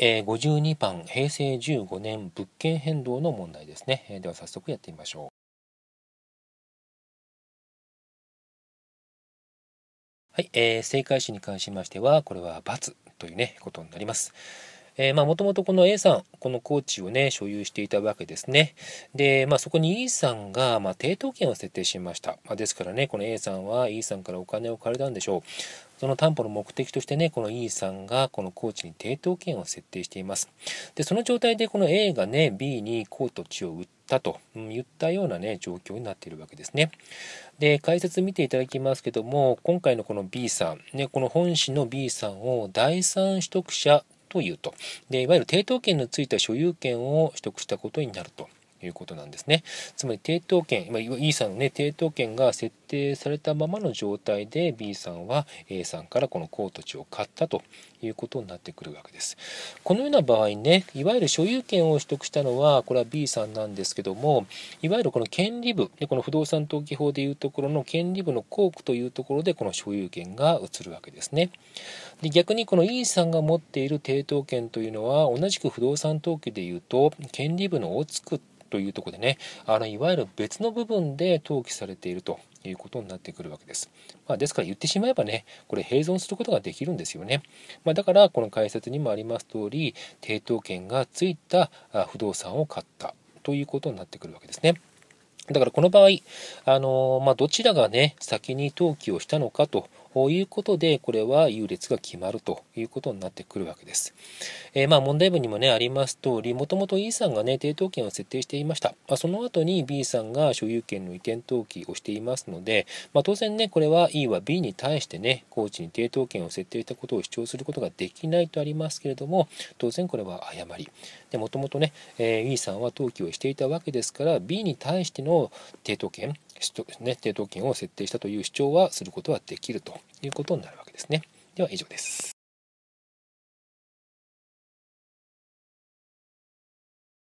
えー、52番平成15年物件変動の問題ですね、えー、では早速やってみましょうはい、えー、正解詞に関しましてはこれは×というねことになりますえー、まあ、もともとこの A さん、この高知をね、所有していたわけですね。で、まあ、そこに E さんが、まあ、抵当権を設定しました。まあ、ですからね、この A さんは E さんからお金を借りたんでしょう。その担保の目的としてね、この E さんがこの高知に抵当権を設定しています。で、その状態でこの A がね、B に高と地を売ったと言ったようなね、状況になっているわけですね。で、解説見ていただきますけども、今回のこの B さん、ね、この本市の B さんを第三取得者というとでいわゆる抵当権のついた所有権を取得したことになるということなんですね。つまり抵当権、まあ、E さんのね、抵当権が設定されたままの状態で B さんは A さんからこのー土地を買ったということになってくるわけです。このような場合ね、いわゆる所有権を取得したのは、これは B さんなんですけども、いわゆるこの権利部、でこの不動産登記法でいうところの権利部の公区というところでこの所有権が移るわけですね。で逆にこの E さんが持っている抵当権というのは、同じく不動産登記でいうと、権利部のを作ってというとこでねあのいわゆる別の部分で登記されているということになってくるわけです。まあ、ですから言ってしまえばね、これ併存することができるんですよね。まあ、だからこの解説にもあります通り、抵当権がついた不動産を買ったということになってくるわけですね。だからこの場合、あのまあ、どちらがね、先に登記をしたのかということで、これは優劣が決まるということになってくるわけです。えー、まあ問題文にもね、あります通り、もともと E さんがね、抵当権を設定していました。まあ、その後に B さんが所有権の移転登記をしていますので、まあ、当然ね、これは E は B に対してね、高知に抵当権を設定したことを主張することができないとありますけれども、当然これは誤り。で、もともとね、え E さんは登記をしていたわけですから、B に対しての抵当権、ね、抵当権を設定したという主張はすることはできるということになるわけですね。では以上です。